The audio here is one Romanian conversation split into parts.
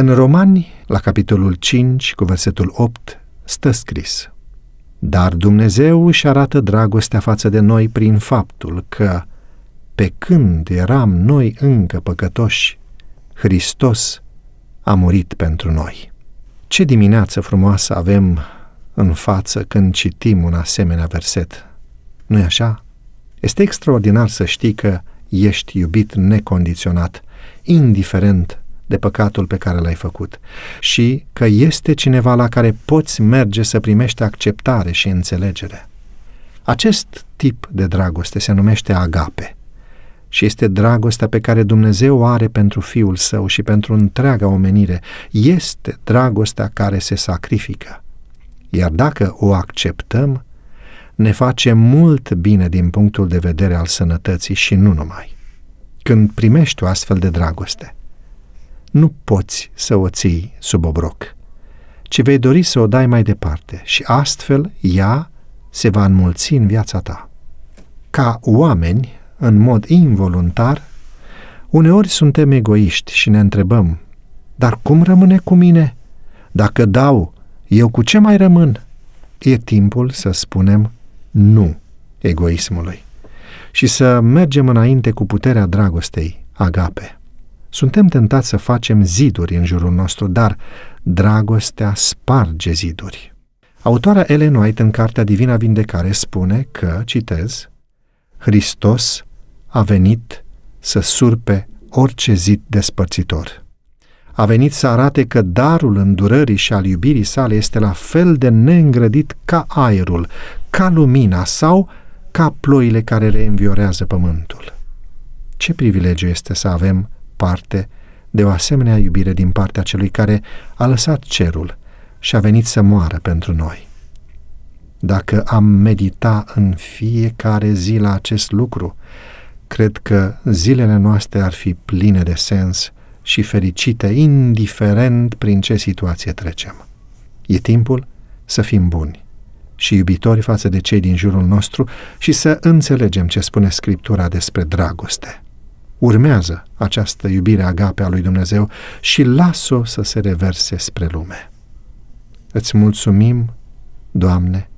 În Romani, la capitolul 5, cu versetul 8, stă scris Dar Dumnezeu își arată dragostea față de noi prin faptul că, pe când eram noi încă păcătoși, Hristos a murit pentru noi. Ce dimineață frumoasă avem în față când citim un asemenea verset. Nu-i așa? Este extraordinar să știi că ești iubit necondiționat, indiferent de păcatul pe care l-ai făcut și că este cineva la care poți merge să primești acceptare și înțelegere. Acest tip de dragoste se numește agape și este dragostea pe care Dumnezeu o are pentru Fiul Său și pentru întreaga omenire. Este dragostea care se sacrifică. Iar dacă o acceptăm, ne face mult bine din punctul de vedere al sănătății și nu numai. Când primești o astfel de dragoste, nu poți să o ții sub obroc, ci vei dori să o dai mai departe și astfel ea se va înmulți în viața ta. Ca oameni, în mod involuntar, uneori suntem egoiști și ne întrebăm, dar cum rămâne cu mine? Dacă dau, eu cu ce mai rămân? E timpul să spunem nu egoismului și să mergem înainte cu puterea dragostei, agape. Suntem tentați să facem ziduri în jurul nostru, dar dragostea sparge ziduri. Autoarea Ellen White în cartea Divina Vindecare spune că, citez, Hristos a venit să surpe orice zid despărțitor. A venit să arate că darul îndurării și al iubirii sale este la fel de neîngrădit ca aerul, ca lumina sau ca ploile care reînviorează pământul. Ce privilegiu este să avem parte de o asemenea iubire din partea celui care a lăsat cerul și a venit să moară pentru noi. Dacă am medita în fiecare zi la acest lucru, cred că zilele noastre ar fi pline de sens și fericite, indiferent prin ce situație trecem. E timpul să fim buni și iubitori față de cei din jurul nostru și să înțelegem ce spune Scriptura despre dragoste. Urmează această iubire agape a lui Dumnezeu și las-o să se reverse spre lume. Îți mulțumim, Doamne,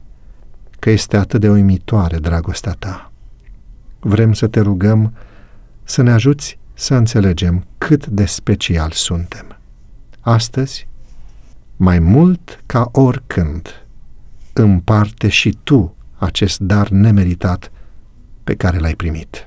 că este atât de uimitoare dragostea Ta. Vrem să te rugăm să ne ajuți să înțelegem cât de special suntem. Astăzi, mai mult ca oricând, împarte și tu acest dar nemeritat pe care l-ai primit.